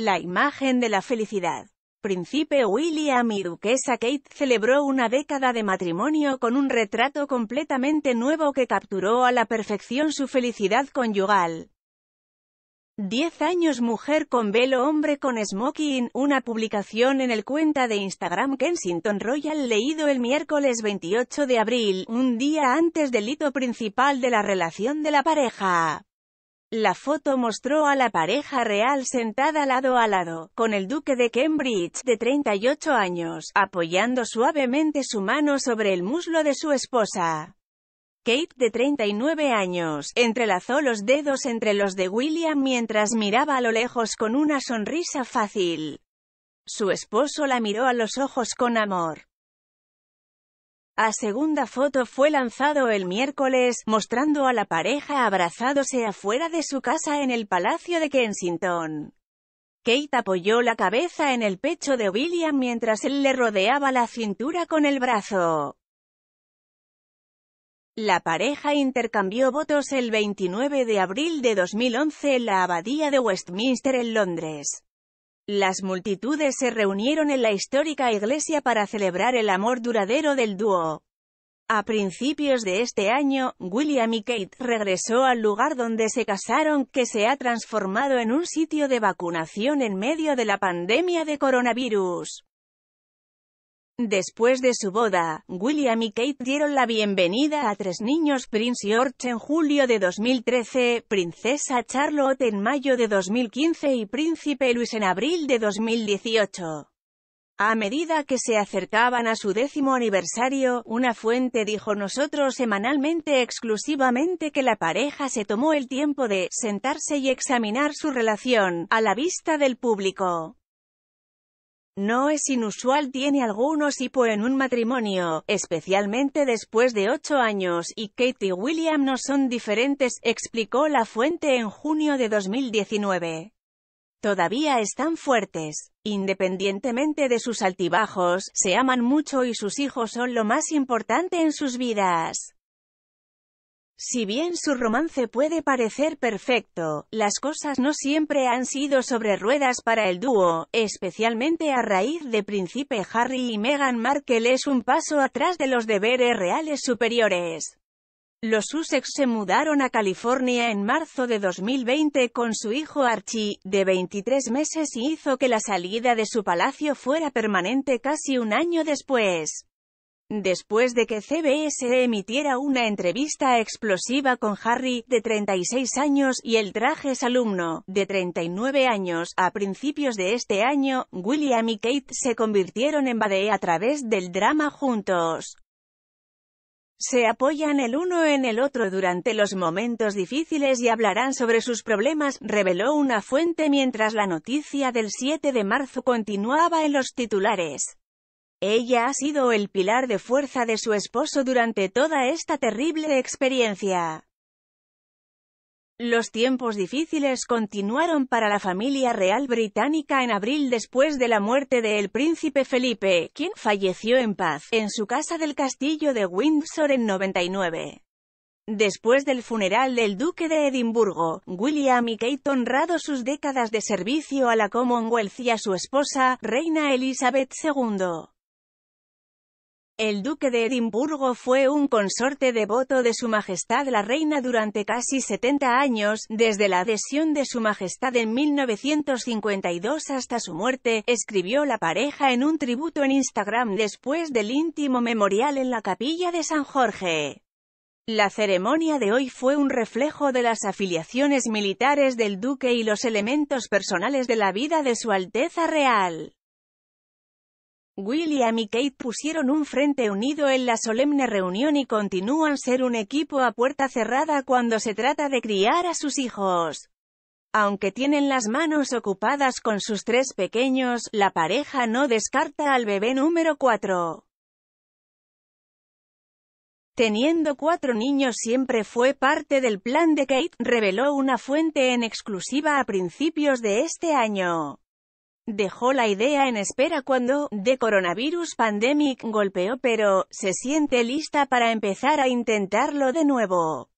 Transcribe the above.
La imagen de la felicidad. Príncipe William y duquesa Kate celebró una década de matrimonio con un retrato completamente nuevo que capturó a la perfección su felicidad conyugal. Diez años mujer con velo hombre con smoking, una publicación en el cuenta de Instagram Kensington Royal leído el miércoles 28 de abril, un día antes del hito principal de la relación de la pareja. La foto mostró a la pareja real sentada lado a lado, con el duque de Cambridge, de 38 años, apoyando suavemente su mano sobre el muslo de su esposa. Kate, de 39 años, entrelazó los dedos entre los de William mientras miraba a lo lejos con una sonrisa fácil. Su esposo la miró a los ojos con amor. A segunda foto fue lanzado el miércoles, mostrando a la pareja abrazándose afuera de su casa en el Palacio de Kensington. Kate apoyó la cabeza en el pecho de William mientras él le rodeaba la cintura con el brazo. La pareja intercambió votos el 29 de abril de 2011 en la Abadía de Westminster en Londres. Las multitudes se reunieron en la histórica iglesia para celebrar el amor duradero del dúo. A principios de este año, William y Kate regresó al lugar donde se casaron, que se ha transformado en un sitio de vacunación en medio de la pandemia de coronavirus. Después de su boda, William y Kate dieron la bienvenida a tres niños, Prince George en julio de 2013, Princesa Charlotte en mayo de 2015 y Príncipe Luis en abril de 2018. A medida que se acercaban a su décimo aniversario, una fuente dijo nosotros semanalmente exclusivamente que la pareja se tomó el tiempo de sentarse y examinar su relación, a la vista del público. No es inusual, tiene algunos hipo en un matrimonio, especialmente después de ocho años, y Kate y William no son diferentes, explicó la fuente en junio de 2019. Todavía están fuertes. Independientemente de sus altibajos, se aman mucho y sus hijos son lo más importante en sus vidas. Si bien su romance puede parecer perfecto, las cosas no siempre han sido sobre ruedas para el dúo, especialmente a raíz de Príncipe Harry y Meghan Markle es un paso atrás de los deberes reales superiores. Los Sussex se mudaron a California en marzo de 2020 con su hijo Archie, de 23 meses y hizo que la salida de su palacio fuera permanente casi un año después. Después de que CBS emitiera una entrevista explosiva con Harry, de 36 años, y el traje alumno, de 39 años, a principios de este año, William y Kate se convirtieron en Bade a través del drama juntos. Se apoyan el uno en el otro durante los momentos difíciles y hablarán sobre sus problemas, reveló una fuente mientras la noticia del 7 de marzo continuaba en los titulares. Ella ha sido el pilar de fuerza de su esposo durante toda esta terrible experiencia. Los tiempos difíciles continuaron para la familia real británica en abril después de la muerte del príncipe Felipe, quien falleció en paz, en su casa del castillo de Windsor en 99. Después del funeral del duque de Edimburgo, William y Kate honrado sus décadas de servicio a la Commonwealth y a su esposa, reina Elizabeth II. El duque de Edimburgo fue un consorte devoto de su majestad la reina durante casi 70 años, desde la adhesión de su majestad en 1952 hasta su muerte, escribió la pareja en un tributo en Instagram después del íntimo memorial en la capilla de San Jorge. La ceremonia de hoy fue un reflejo de las afiliaciones militares del duque y los elementos personales de la vida de su Alteza Real. William y Kate pusieron un frente unido en la solemne reunión y continúan ser un equipo a puerta cerrada cuando se trata de criar a sus hijos. Aunque tienen las manos ocupadas con sus tres pequeños, la pareja no descarta al bebé número cuatro. Teniendo cuatro niños siempre fue parte del plan de Kate, reveló una fuente en exclusiva a principios de este año. Dejó la idea en espera cuando, de Coronavirus Pandemic, golpeó pero, se siente lista para empezar a intentarlo de nuevo.